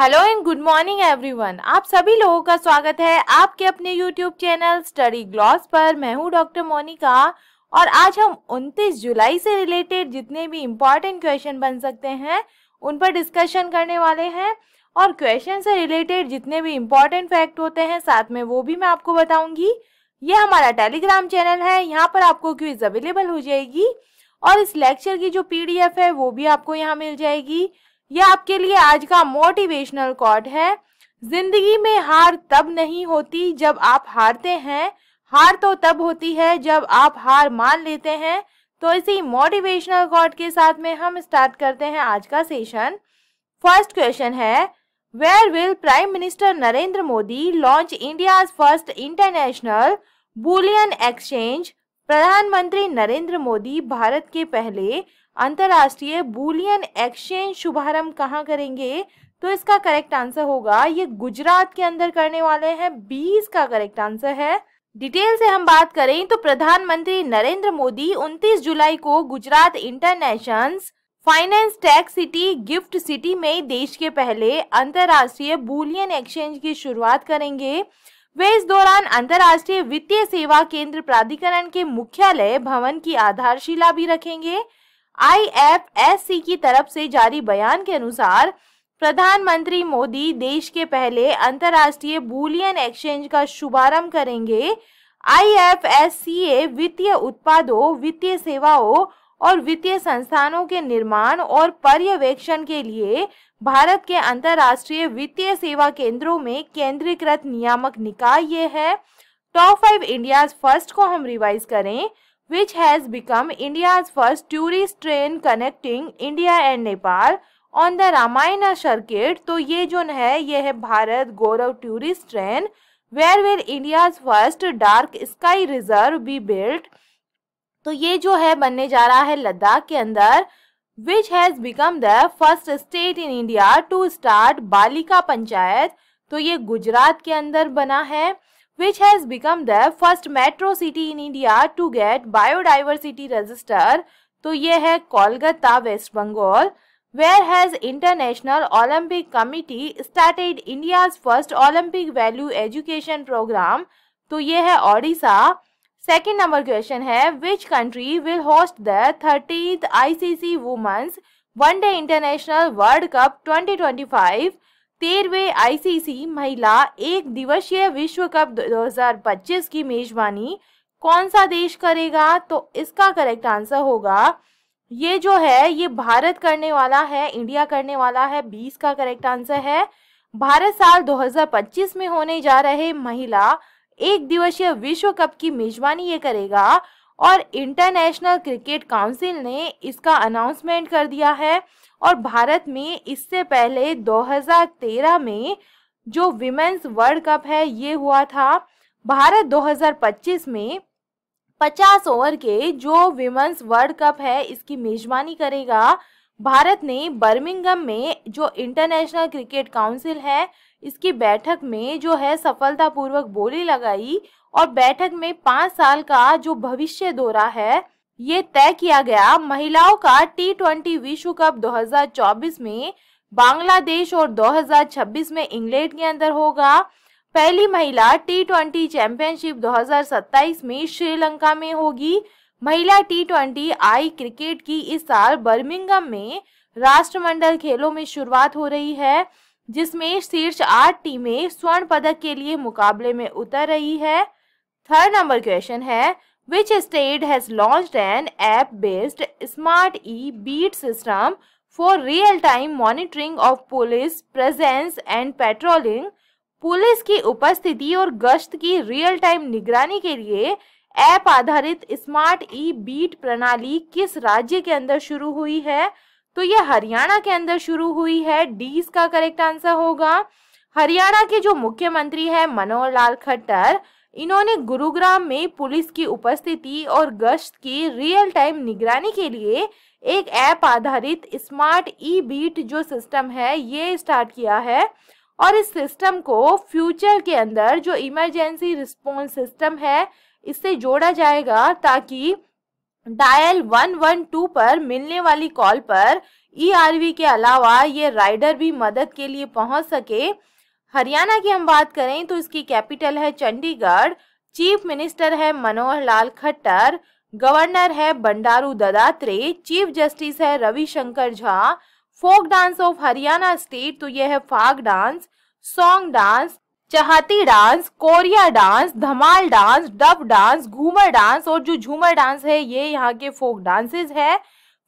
Hello and good morning everyone आप सभी लोगों का स्वागत है आपके अपने यूट्यूब चैनल स्टडी ग्लॉस पर मैं हूं डॉक्टर मोनिका और आज हम 29 जुलाई से रिलेटेड जितने भी इम्पॉर्टेंट क्वेश्चन बन सकते हैं उन पर डिस्कशन करने वाले हैं और क्वेश्चन से रिलेटेड जितने भी इम्पॉर्टेंट फैक्ट होते हैं साथ में वो भी मैं आपको बताऊंगी ये हमारा टेलीग्राम चैनल है यहाँ पर आपको क्यूज अवेलेबल हो जाएगी और इस लेक्चर की जो पी है वो भी आपको यहाँ मिल जाएगी यह आपके लिए आज का मोटिवेशनल कॉड है जिंदगी में हार तब नहीं होती जब आप हारते हैं हार तो तब होती है जब आप हार मान लेते हैं तो इसी मोटिवेशनल कॉड के साथ में हम स्टार्ट करते हैं आज का सेशन फर्स्ट क्वेश्चन है where will prime minister Narendra Modi launch India first international bullion exchange प्रधानमंत्री नरेंद्र मोदी भारत के पहले अंतर्राष्ट्रीय बुलियन एक्सचेंज शुभारंभ कहाँ करेंगे तो इसका करेक्ट आंसर होगा ये गुजरात के अंदर करने वाले हैं बीस का करेक्ट आंसर है डिटेल से हम बात करें तो प्रधानमंत्री नरेंद्र मोदी 29 जुलाई को Gujarat international finance tax city gift city में देश के पहले अंतर्राष्ट्रीय बुलियन एक्सचेंज की शुरुआत करेंगे वे इस दौरान अंतर्राष्ट्रीय वित्तीय सेवा केंद्र प्राधिकरण के मुख्यालय भवन की आधारशिला भी रखेंगे आईएफएससी की तरफ से जारी बयान के अनुसार प्रधानमंत्री मोदी देश के पहले अंतर्राष्ट्रीय बुलियन एक्सचेंज का शुभारंभ करेंगे आईएफएससीए वित्तीय उत्पादों वित्तीय सेवाओं और वित्तीय संस्थानों के निर्माण और पर्यवेक्षण के लिए भारत के अंतर्राष्ट्रीय वित्तीय सेवा केंद्रों में केंद्रीकृत नियामक निकाय ये है टॉप फाइव इंडिया फर्स्ट को हम रिवाइज करें which has become India's first tourist train connecting India and Nepal on the Ramayana circuit. तो ये जो है ये है भारत गौरव tourist train where will India's first dark sky reserve be built. तो ये जो है बनने जा रहा है लद्दाख के अंदर which has become the first state in India to start Balika panchayat तो ये गुजरात के अंदर बना है which has become the first metro city in India to get biodiversity register. तो ये है Kolkata west Bengal where has international olympic committee started India first olympic value education programme तो ये है ओडिशा सेकेंड नंबर क्वेश्चन है which country will host the thirteenth ICC women's one day international world cup 2025 तेरहवें ICC महिला एक दिवसीय विश्व कप 2025 की मेजबानी कौन सा देश करेगा तो इसका करेक्ट आंसर होगा ये जो है ये भारत करने वाला है इंडिया करने वाला है 20 का करेक्ट आंसर है भारत साल 2025 में होने जा रहे महिला एक दिवसीय विश्व कप की मेजबानी ये करेगा और इंटरनेशनल क्रिकेट काउंसिल ने इसका अनाउंसमेंट कर दिया है और भारत में इससे पहले 2013 में जो विमेंस वर्ल्ड कप है ये हुआ था भारत 2025 में 50 ओवर के जो विमेंस वर्ल्ड कप है इसकी मेजबानी करेगा भारत ने बर्मिंगम में जो इंटरनेशनल क्रिकेट काउंसिल है इसकी बैठक में जो है सफलतापूर्वक बोली लगाई और बैठक में पाँच साल का जो भविष्य दौरा है ये तय किया गया महिलाओं का टी ट्वेंटी विश्व कप 2024 में बांग्लादेश और 2026 में इंग्लैंड के अंदर होगा पहली महिला टी ट्वेंटी चैंपियनशिप 2027 में श्रीलंका में होगी महिला टी ट्वेंटी आई क्रिकेट की इस साल बर्मिंगम में राष्ट्रमंडल खेलों में शुरुआत हो रही है जिसमें शीर्ष आठ टीमें स्वर्ण पदक के लिए मुकाबले में उतर रही है थर्ड नंबर क्वेश्चन है which state has launched an app-based Smart E-Beat system for real-time monitoring of police presence and patrolling police की उपस्थिति और गश्त की रियल टाइम निगरानी के लिए ऐप आधारित स्मार्ट ई बीट प्रणाली किस राज्य के अंदर शुरू हुई है तो यह हरियाणा के अंदर शुरू हुई है डी इसका करेक्ट आंसर होगा हरियाणा के जो मुख्यमंत्री हैं मनोहर लाल खट्टर इन्होंने गुरुग्राम में पुलिस की उपस्थिति और गश्त की रियल टाइम निगरानी के लिए एक ऐप आधारित स्मार्ट ई बीट जो सिस्टम है ये स्टार्ट किया है और इस सिस्टम को फ्यूचर के अंदर जो इमरजेंसी रिस्पॉन्स सिस्टम है इससे जोड़ा जाएगा ताकि डायल 112 पर मिलने वाली कॉल पर ईआरवी e के अलावा ये राइडर भी मदद के लिए पहुंच सके हरियाणा की हम बात करें तो इसकी कैपिटल है चंडीगढ़ चीफ मिनिस्टर है मनोहर लाल खट्टर गवर्नर है बंडारू दत्तात्रेय चीफ जस्टिस है Ravishankar Jha folk dance of Haryana state तो यह है फाग डांस सॉन्ग डांस चहाती dance Khoria dance Dhamal dance डब डांस घूमर डांस और जो झूमर डांस है ये यहाँ के फोक डांसेस है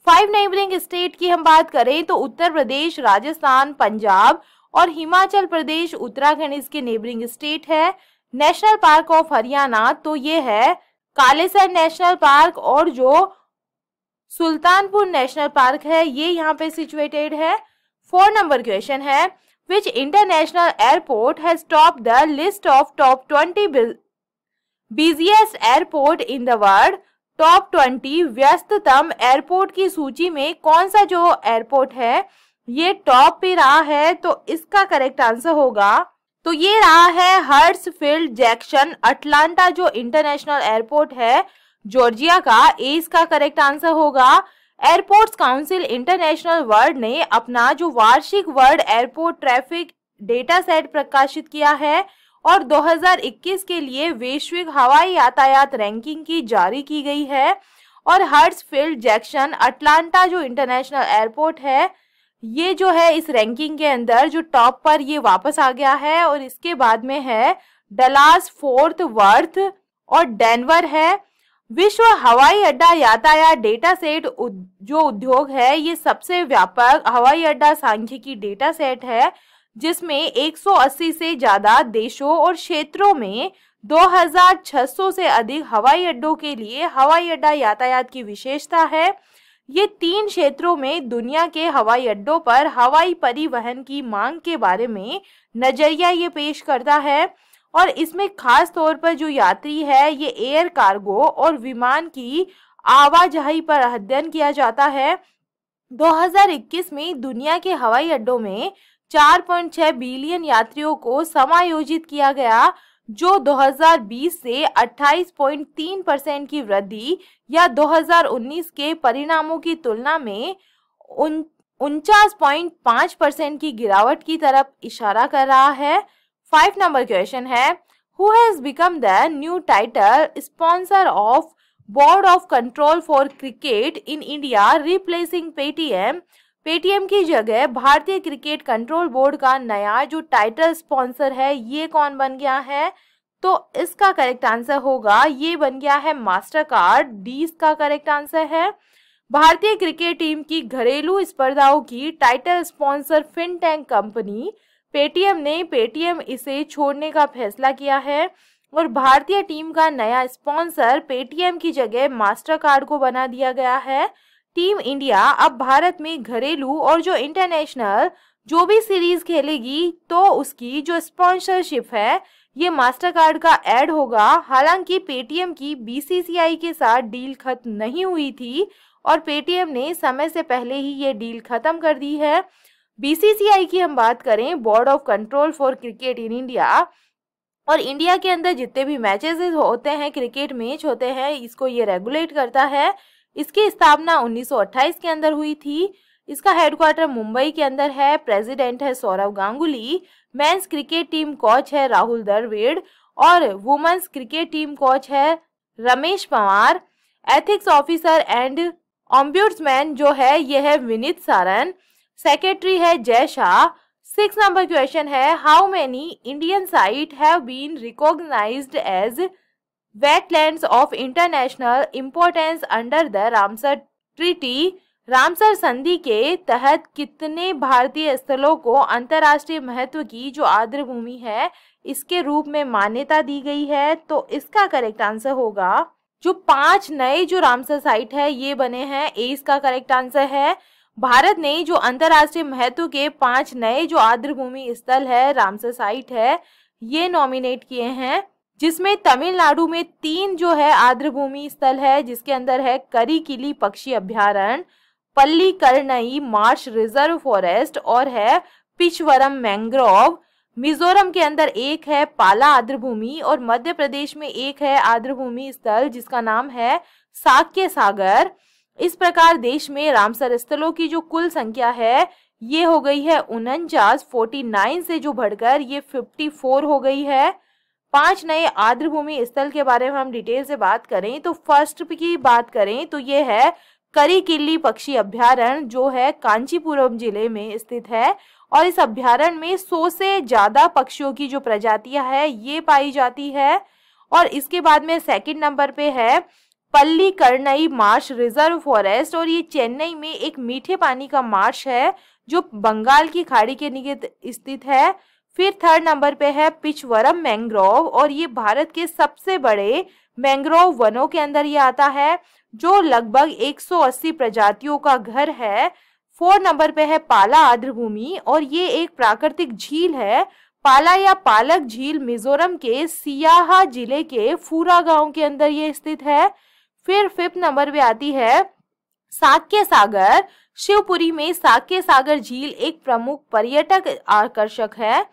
फाइव नेबरिंग स्टेट की हम बात करें तो उत्तर प्रदेश राजस्थान पंजाब और हिमाचल प्रदेश उत्तराखंड इसके नेबरिंग स्टेट है नेशनल पार्क ऑफ हरियाणा तो ये है कालेसर नेशनल पार्क और जो सुल्तानपुर नेशनल पार्क है ये यहाँ पे सिचुएटेड है फोर नंबर क्वेश्चन है विच इंटरनेशनल एयरपोर्ट है stop the list of top twenty busiest airport in the world top twenty व्यस्ततम एयरपोर्ट की सूची में कौन सा जो एयरपोर्ट है ये टॉप पे रहा है तो इसका करेक्ट आंसर होगा तो ये रहा है फील्ड जैक्शन अटलांटा जो इंटरनेशनल एयरपोर्ट है जॉर्जिया का ए इसका करेक्ट आंसर होगा एयरपोर्ट्स काउंसिल इंटरनेशनल वर्ल्ड ने अपना जो वार्षिक world airport traffic data set प्रकाशित किया है और 2021 के लिए वैश्विक हवाई यातायात रैंकिंग की जारी की गई है और फील्ड जैक्शन अटलांटा जो इंटरनेशनल एयरपोर्ट है ये जो है इस रैंकिंग के अंदर जो टॉप पर ये वापस आ गया है और इसके बाद में है डलास फोर्थ वर्थ और डेनवर है विश्व हवाई अड्डा यातायात डेटा सेट जो उद्योग है ये सबसे व्यापक हवाई अड्डा सांख्यिकी डेटा सेट है जिसमें 180 से ज़्यादा देशों और क्षेत्रों में 2600 से अधिक हवाई अड्डों के लिए हवाई अड्डा यातायात की विशेषता है ये तीन क्षेत्रों में दुनिया के हवाई अड्डों पर हवाई परिवहन की मांग के बारे में नजरिया ये पेश करता है और इसमें खास तौर पर जो यात्री है ये एयर कार्गो और विमान की आवाजाही पर अध्ययन किया जाता है 2021 में दुनिया के हवाई अड्डों में 4.6 बिलियन यात्रियों को समायोजित किया गया जो 2020 से 28.3 परसेंट की वृद्धि या 2019 के परिणामों की तुलना में उनचास पॉइंट परसेंट की गिरावट की तरफ इशारा कर रहा है फाइव नंबर क्वेश्चन है who has become the new title sponsor of board of control for cricket in India replacing Paytm Paytm की जगह भारतीय क्रिकेट कंट्रोल बोर्ड का नया जो टाइटल स्पॉन्सर है ये कौन बन गया है तो इसका करेक्ट आंसर होगा ये बन गया है मास्टर कार्ड डी इसका करेक्ट आंसर है भारतीय क्रिकेट टीम की घरेलू स्पर्धाओं की title sponsor fintech company Paytm ने पेटीएम इसे छोड़ने का फैसला किया है और भारतीय टीम का नया स्पॉन्सर पेटीएम की जगह मास्टर कार्ड को बना दिया गया है टीम इंडिया अब भारत में घरेलू और जो इंटरनेशनल जो भी सीरीज खेलेगी तो उसकी जो स्पॉन्सरशिप है ये मास्टर कार्ड का ऐड होगा हालांकि पेटीएम की बीसीसीआई के साथ डील खत्म नहीं हुई थी और पेटीएम ने समय से पहले ही ये डील खत्म कर दी है बीसीसीआई की हम बात करें board of control for cricket in India और इंडिया के अंदर जितने भी मैचेस होते हैं क्रिकेट मैच होते हैं इसको ये रेगुलेट करता है इसकी स्थापना 1928 के अंदर हुई थी इसका हेडक्वार्टर मुंबई के अंदर है प्रेसिडेंट है Sourav Ganguly men's cricket team coach है राहुल दरवेड़ और वुमेन्स क्रिकेट टीम कोच है Ramesh Powar ethics officer and ombudsman जो है यह है विनीत सारन सेक्रेटरी है Jay Shah six number question है how many Indian site have been recognised as wetlands of international importance under the Ramsar treaty Ramsar संधि के तहत कितने भारतीय स्थलों को अंतर्राष्ट्रीय महत्व की जो आर्द्र भूमि है इसके रूप में मान्यता दी गई है तो इसका करेक्ट आंसर होगा जो पांच नए जो रामसर साइट है ये बने हैं ए इसका करेक्ट आंसर है भारत ने जो अंतर्राष्ट्रीय महत्व के पांच नए जो आर्द्र भूमि स्थल है रामसर साइट है ये नॉमिनेट किए हैं जिसमें तमिलनाडु में तीन जो है आर्द्रभूमि स्थल है जिसके अंदर है करी किली पक्षी अभ्यारण पल्ली करनई मार्श रिजर्व फॉरेस्ट और है पिछवरम मैंग्रोव मिजोरम के अंदर एक है पाला आर्द्रभूमि और मध्य प्रदेश में एक है आर्द्रभूमि स्थल जिसका नाम है साक्य सागर इस प्रकार देश में रामसर स्थलों की जो कुल संख्या है ये हो गई है उनचास 49 से जो बढ़कर ये फोर हो गई है पांच नए आर्द्र भूमि स्थल के बारे में हम डिटेल से बात करें तो फर्स्ट की बात करें तो ये है करी किल्ली पक्षी अभ्यारण्य जो है कांचीपुरम जिले में स्थित है और इस अभ्यारण्य में सौ से ज्यादा पक्षियों की जो प्रजातियां है ये पाई जाती है और इसके बाद में सेकंड नंबर पे है पल्ली करनई मार्श रिजर्व फॉरेस्ट और ये चेन्नई में एक मीठे पानी का मार्श है जो बंगाल की खाड़ी के निकट स्थित है फिर थर्ड नंबर पे है पिचवरम मैंग्रोव और ये भारत के सबसे बड़े मैंग्रोव वनों के अंदर ये आता है जो लगभग 180 प्रजातियों का घर है फोर नंबर पे है पाला आर्द्रभूमि और ये एक प्राकृतिक झील है पाला या पालक झील मिजोरम के सियाहा जिले के फूरा गांव के अंदर ये स्थित है फिर फिफ्थ नंबर पे आती है साक्य सागर शिवपुरी में साक्य सागर झील एक प्रमुख पर्यटक आकर्षक है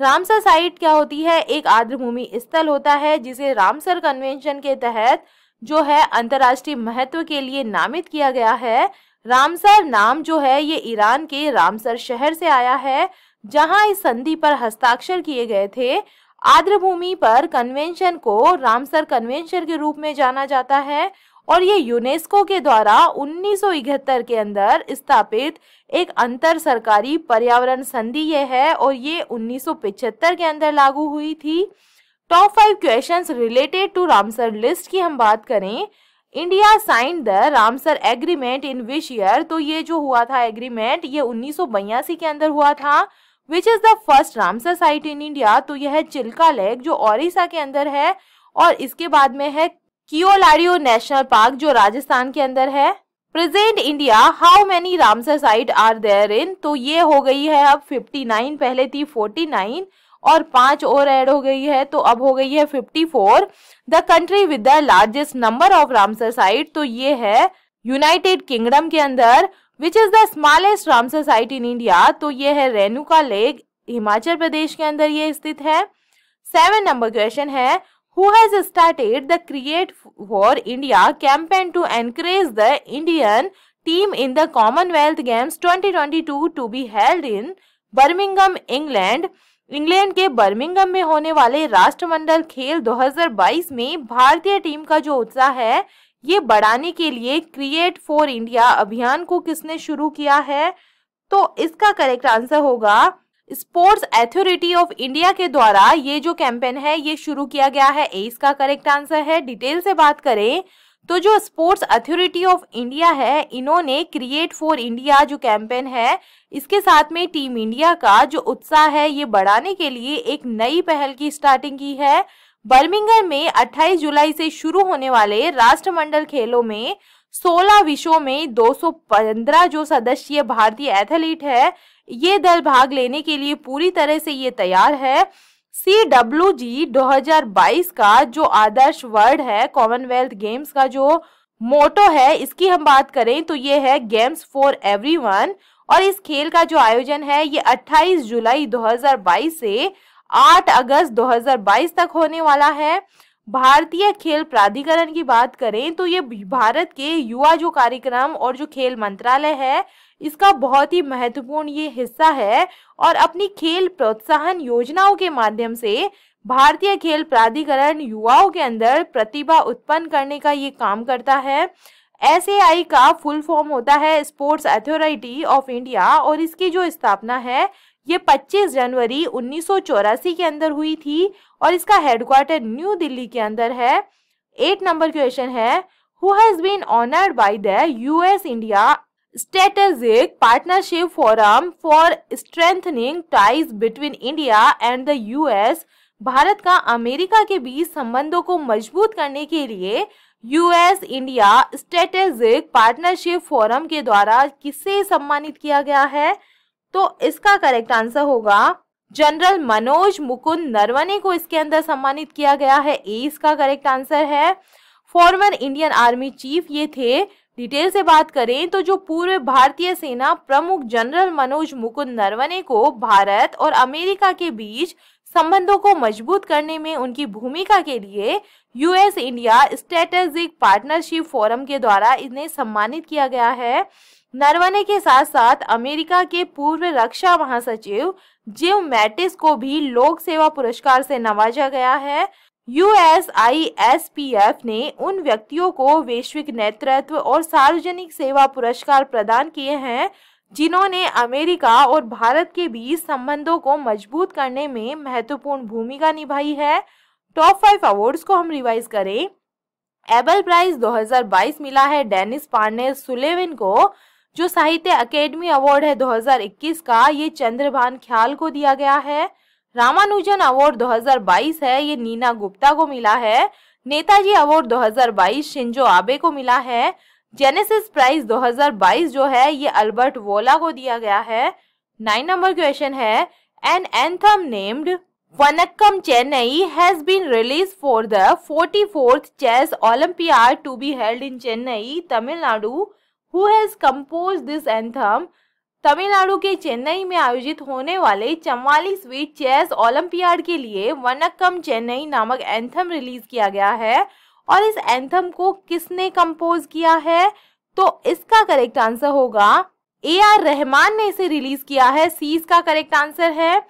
रामसर साइट क्या होती है एक आर्द्रभूमि स्थल होता है जिसे रामसर कन्वेंशन के तहत जो है अंतर्राष्ट्रीय महत्व के लिए नामित किया गया है रामसर नाम जो है ये ईरान के रामसर शहर से आया है जहां इस संधि पर हस्ताक्षर किए गए थे आर्द्रभूमि पर कन्वेंशन को रामसर कन्वेंशन के रूप में जाना जाता है और ये यूनेस्को के द्वारा उन्नीस के अंदर स्थापित एक अंतर सरकारी पर्यावरण संधि ये है और ये उन्नीस के अंदर लागू हुई थी top five question related to Ramsar list की हम बात करें India sign the Ramsar agreement in which year तो ये जो हुआ था एग्रीमेंट ये उन्नीस के अंदर हुआ था which is the first Ramsar site in India तो यह है चिल्का लेक जो ओरिसा के अंदर है और इसके बाद में है कियोलाडियो नेशनल पार्क जो राजस्थान के अंदर है present India how many Ramsar site are there in तो ये हो गई है अब 59 पहले थी 49 और पांच और ऐड हो गई है तो अब हो गई है 54 the country with the largest number of Ramsar site तो ये है यूनाइटेड किंगडम के अंदर which is the smallest Ramsar site in India तो ये है रेणुका लेक हिमाचल प्रदेश के अंदर ये स्थित है सेवन नंबर क्वेश्चन है who has started the Create for India campaign to encourage the Indian team in the Commonwealth Games 2022 to be held in birmingham england England के बर्मिंगम में होने वाले राष्ट्रमंडल खेल 2022 में भारतीय टीम का जो उत्साह है ये बढ़ाने के लिए क्रिएट फॉर इंडिया अभियान को किसने शुरू किया है तो इसका करेक्ट आंसर होगा स्पोर्ट्स अथॉरिटी ऑफ इंडिया के द्वारा ये जो कैंपेन है ये शुरू किया गया है ए इसका करेक्ट आंसर है डिटेल से बात करें तो जो स्पोर्ट्स अथॉरिटी ऑफ इंडिया है इन्होंने क्रिएट फॉर इंडिया जो कैंपेन है इसके साथ में टीम इंडिया का जो उत्साह है ये बढ़ाने के लिए एक नई पहल की स्टार्टिंग की है बर्मिंगम में 28 जुलाई से शुरू होने वाले राष्ट्रमंडल खेलों में 16 विषयों में 215 जो सदस्यीय भारतीय एथलीट है ये दल भाग लेने के लिए पूरी तरह से ये तैयार है सी डब्ल्यू जी बाईस का जो आदर्श वर्ड है कॉमनवेल्थ गेम्स का जो मोटो है इसकी हम बात करें तो ये है गेम्स फॉर एवरीवन और इस खेल का जो आयोजन है ये 28 जुलाई 2022 से 8 अगस्त 2022 तक होने वाला है भारतीय खेल प्राधिकरण की बात करें तो ये भारत के युवा जो कार्यक्रम और जो खेल मंत्रालय है इसका बहुत ही महत्वपूर्ण ये हिस्सा है और अपनी खेल प्रोत्साहन योजनाओं के माध्यम से भारतीय खेल प्राधिकरण युवाओं के अंदर प्रतिभा उत्पन्न करने का ये काम करता है एस का फुल फॉर्म होता है स्पोर्ट्स अथॉरिटी ऑफ इंडिया और इसकी जो स्थापना है ये 25 जनवरी उन्नीस के अंदर हुई थी और इसका हेडक्वार्टर न्यू दिल्ली के अंदर है एट नंबर क्वेश्चन है who has been honoured by the US India strategic partnership forum for strengthening ties between India and the US भारत का अमेरिका के बीच संबंधों को मजबूत करने के लिए US India strategic partnership forum के द्वारा किसे सम्मानित किया गया है तो इसका करेक्ट आंसर होगा जनरल मनोज मुकुंद नरवने को इसके अंदर सम्मानित किया गया है ए इसका करेक्ट आंसर है फॉर्मर इंडियन आर्मी चीफ ये थे डिटेल से बात करें तो जो पूर्व भारतीय सेना प्रमुख जनरल मनोज मुकुंद नरवने को भारत और अमेरिका के बीच संबंधों को मजबूत करने में उनकी भूमिका के लिए US India strategic partnership forum के द्वारा इन्हें सम्मानित किया गया है नरवने के साथ साथ अमेरिका के पूर्व रक्षा महासचिव जिम मैटिस को भी लोक सेवा पुरस्कार से नवाजा गया है यूएसआईएसपीएफ ने उन व्यक्तियों को वैश्विक नेतृत्व और सार्वजनिक सेवा पुरस्कार प्रदान किए हैं जिन्होंने अमेरिका और भारत के बीच संबंधों को मजबूत करने में महत्वपूर्ण भूमिका निभाई है टॉप फाइव अवार्ड्स को हम रिवाइज करें एबल प्राइज 2022 मिला है डेनिस पार्नेस सुलेविन को जो साहित्य अकेडमी अवार्ड है 2021 का ये चंद्रभान ख्याल को दिया गया है रामानुजन अवार्ड 2022 है ये नीना गुप्ता को मिला है नेताजी अवार्ड 2022 शिंजो आबे को मिला है जेनेसिस प्राइज 2022 जो है ये अल्बर्ट वोला को दिया गया है नाइन नंबर क्वेश्चन है an anthem named Vanakkam Chennai has been release for the fourth chess olympiad to be held in Chennai Tamil Nadu who has compose this anthem Tamil Nadu के चेन्नई में आयोजित होने वाले चवालीसवीं चेस ओलंपियाड के लिए वनक्कम चेन्नई नामक एंथम रिलीज किया गया है और इस एंथम को किसने कंपोज किया है तो इसका करेक्ट आंसर होगा ए आर रहमान ने इसे रिलीज किया है सी इसका करेक्ट आंसर है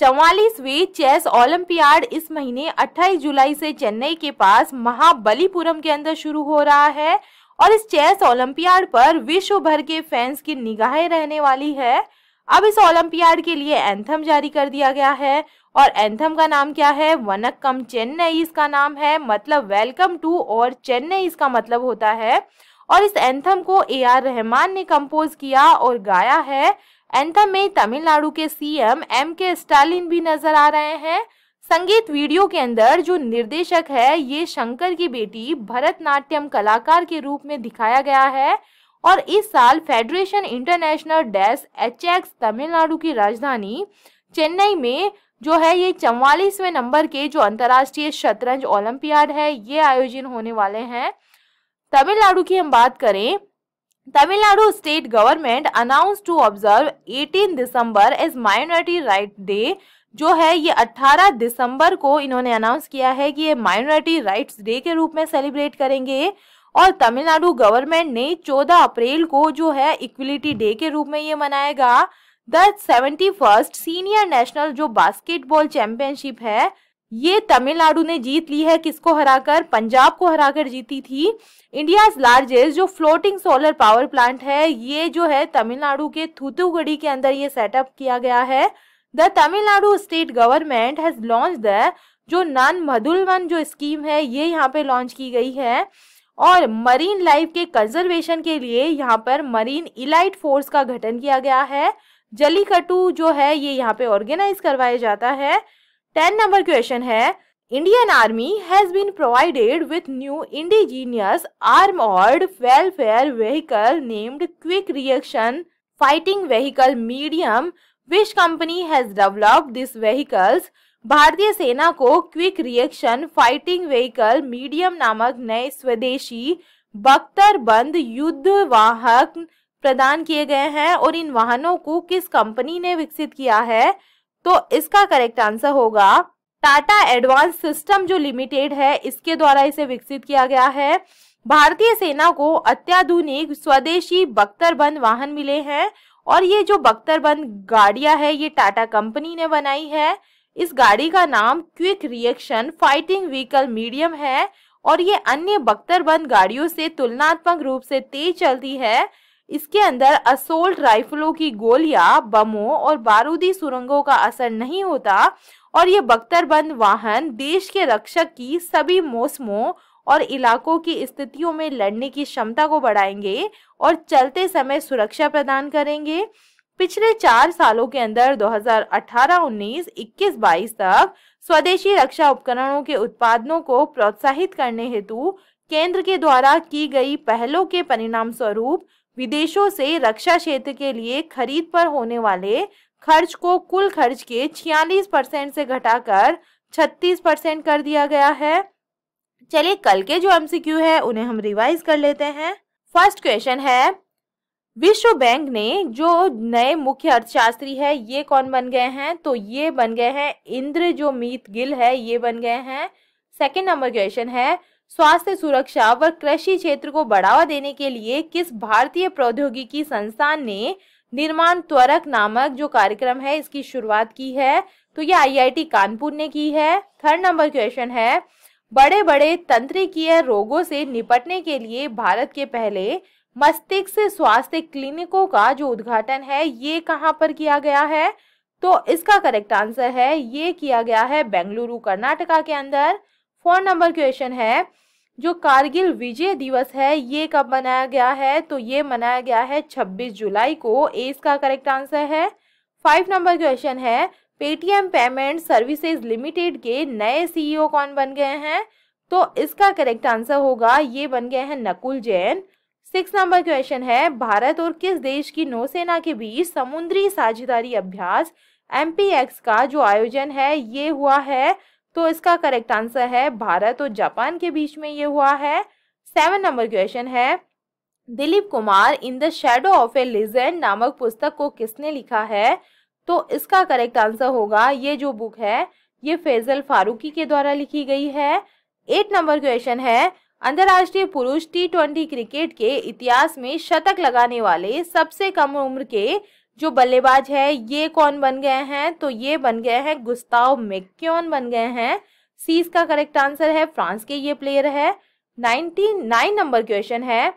चवालीसवीं चेस ओलंपियाड इस महीने 28 जुलाई से चेन्नई के पास महाबलीपुरम के अंदर शुरू हो रहा है और इस चेस ओलंपियाड पर विश्व भर के फैंस की निगाहें रहने वाली है अब इस ओलंपियाड के लिए एंथम जारी कर दिया गया है और एंथम का नाम क्या है वनक कम चेन्नई इसका नाम है मतलब वेलकम टू और चेन्नई इसका मतलब होता है और इस एंथम को ए आर रहमान ने कंपोज किया और गाया है एंथम में तमिलनाडु के सीएम एम के स्टालिन भी नजर आ रहे हैं संगीत वीडियो के अंदर जो निर्देशक है ये शंकर की बेटी भरतनाट्यम कलाकार के रूप में दिखाया गया है और इस साल फेडरेशन इंटरनेशनल डेस्क एच तमिलनाडु की राजधानी चेन्नई में जो है ये चौवालीसवें नंबर के जो अंतर्राष्ट्रीय शतरंज ओलंपियाड है ये आयोजन होने वाले हैं तमिलनाडु की हम बात करें Tamil Nadu state government announce to observe 18 दिसंबर एज माइनॉरिटी राइट डे जो है ये 18 दिसंबर को इन्होंने अनाउंस किया है कि ये माइनॉरिटी राइट्स डे के रूप में सेलिब्रेट करेंगे और तमिलनाडु गवर्नमेंट ने 14 अप्रैल को जो है इक्वलिटी डे के रूप में ये मनाएगा the seventy first senior national जो बास्केटबॉल चैंपियनशिप है ये तमिलनाडु ने जीत ली है किसको हराकर पंजाब को हराकर जीती थी इंडिया लार्जेस्ट जो फ्लोटिंग सोलर पावर प्लांट है ये जो है तमिलनाडु के थूतुगढ़ी के अंदर ये सेटअप किया गया है the Tamil Nadu state government has launch the जो नन मधुलवन जो स्कीम है ये यहाँ पे लॉन्च की गई है और मरीन लाइफ के कंजर्वेशन के लिए यहाँ पर मरीन इलाइट फोर्स का गठन किया गया है जलीकटू जो है ये यहाँ पे ऑर्गेनाइज करवाया जाता है टेन नंबर क्वेश्चन है Indian army has been provided with new indigenous armoured welfare vehicle named quick reaction fighting vehicle medium which company has develop this vehicles भारतीय सेना को quick reaction fighting vehicle medium नामक नए स्वदेशी बख्तरबंद युद्ध वाहक प्रदान किए गए हैं और इन वाहनों को किस कंपनी ने विकसित किया है तो इसका करेक्ट आंसर होगा टाटा एडवांस सिस्टम जो लिमिटेड है इसके द्वारा इसे विकसित किया गया है भारतीय सेना को अत्याधुनिक स्वदेशी बख्तरबंद वाहन मिले हैं और ये जो बख्तरबंद गाड़िया है ये टाटा कंपनी ने बनाई है इस गाड़ी का नाम quick reaction fighting vehicle medium है और ये अन्य बख्तरबंद गाड़ियों से तुलनात्मक रूप से तेज चलती है इसके अंदर असोल्ट राइफलों की गोलियां बमों और बारूदी सुरंगों का असर नहीं होता और ये बख्तरबंद वाहन देश के रक्षक की सभी मौसमों और इलाकों की स्थितियों में लड़ने की क्षमता को बढ़ाएंगे और चलते समय सुरक्षा प्रदान करेंगे पिछले चार सालों के अंदर 2018, 19, 21, 22 तक स्वदेशी रक्षा उपकरणों के उत्पादनों को प्रोत्साहित करने हेतु केंद्र के द्वारा की गई पहलों के परिणाम स्वरूप विदेशों से रक्षा क्षेत्र के लिए खरीद पर होने वाले खर्च को कुल खर्च के 46 परसेंट से घटाकर 36 परसेंट कर दिया गया है चलिए कल के जो एमसीक्यू है उन्हें हम रिवाइज कर लेते हैं फर्स्ट क्वेश्चन है विश्व बैंक ने जो नए मुख्य अर्थशास्त्री है ये कौन बन गए हैं तो ये बन गए हैं इंद्र जो मीत गिल है ये बन गए हैं सेकेंड नंबर क्वेश्चन है स्वास्थ्य सुरक्षा व कृषि क्षेत्र को बढ़ावा देने के लिए किस भारतीय प्रौद्योगिकी संस्थान ने निर्माण त्वरक नामक जो कार्यक्रम है इसकी शुरुआत की है तो ये आईआईटी कानपुर ने की है थर्ड नंबर क्वेश्चन है बड़े बड़े तंत्रिकीय रोगों से निपटने के लिए भारत के पहले मस्तिष्क स्वास्थ्य क्लिनिकों का जो उद्घाटन है ये कहाँ पर किया गया है तो इसका करेक्ट आंसर है ये किया गया है बेंगलुरु कर्नाटका के अंदर फोर नंबर क्वेश्चन है जो कारगिल विजय दिवस है ये कब मनाया गया है तो ये मनाया गया है 26 जुलाई को ए इसका करेक्ट आंसर है फाइव नंबर क्वेश्चन है पेटीएम पेमेंट सर्विसेज लिमिटेड के नए सीईओ e कौन बन गए हैं तो इसका करेक्ट आंसर होगा ये बन गए हैं Nakul Jain six number question है भारत और किस देश की नौसेना के बीच समुद्री साझेदारी अभ्यास एम का जो आयोजन है ये हुआ है तो इसका करेक्ट आंसर है भारत और जापान के बीच में ये हुआ है सेवन नंबर क्वेश्चन है Dilip Kumar in the shadow of a legend नामक पुस्तक को किसने लिखा है तो इसका करेक्ट आंसर होगा ये जो बुक है ये फैजल फारूकी के द्वारा लिखी गई है एट नंबर क्वेश्चन है अंतर्राष्ट्रीय पुरुष टी ट्वेंटी क्रिकेट के इतिहास में शतक लगाने वाले सबसे कम उम्र के जो बल्लेबाज है ये कौन बन गए हैं तो ये बन गए हैं गुस्ताव मेक्योन बन गए हैं सी इसका करेक्ट आंसर है फ्रांस के ये प्लेयर है नाइनटी नाइन नंबर क्वेश्चन है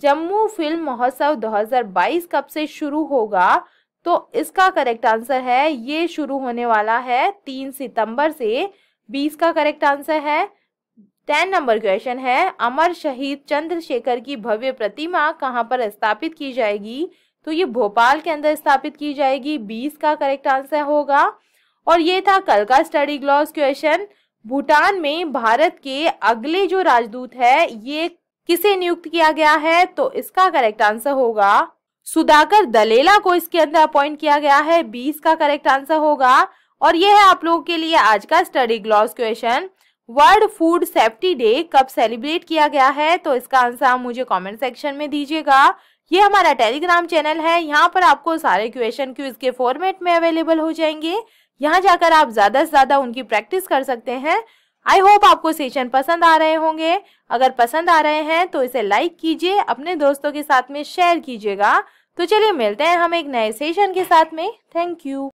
जम्मू फिल्म महोत्सव 2022 कब से शुरू होगा तो इसका करेक्ट आंसर है ये शुरू होने वाला है तीन सितंबर से बीस का करेक्ट आंसर है टेन नंबर क्वेश्चन है अमर शहीद चंद्रशेखर की भव्य प्रतिमा कहाँ पर स्थापित की जाएगी तो ये भोपाल के अंदर स्थापित की जाएगी बीस का करेक्ट आंसर होगा और ये था कल का स्टडी ग्लॉस क्वेश्चन भूटान में भारत के अगले जो राजदूत है ये किसे नियुक्त किया गया है तो इसका करेक्ट आंसर होगा सुधाकर दलेला को इसके अंदर अपॉइंट किया गया है बीस का करेक्ट आंसर होगा और यह है आप लोगों के लिए आज का स्टडी ग्लॉस question world food safety day कब सेलिब्रेट किया गया है तो इसका आंसर आप मुझे कमेंट सेक्शन में दीजिएगा ये हमारा टेलीग्राम चैनल है यहाँ पर आपको सारे क्वेश्चन क्यूज के फॉर्मेट में अवेलेबल हो जाएंगे यहाँ जाकर आप ज़्यादा से ज़्यादा उनकी प्रैक्टिस कर सकते हैं आई होप आपको सेशन पसंद आ रहे होंगे अगर पसंद आ रहे हैं तो इसे लाइक कीजिए अपने दोस्तों के साथ में शेयर कीजिएगा तो चलिए मिलते हैं हम एक नए सेशन के साथ में थैंक यू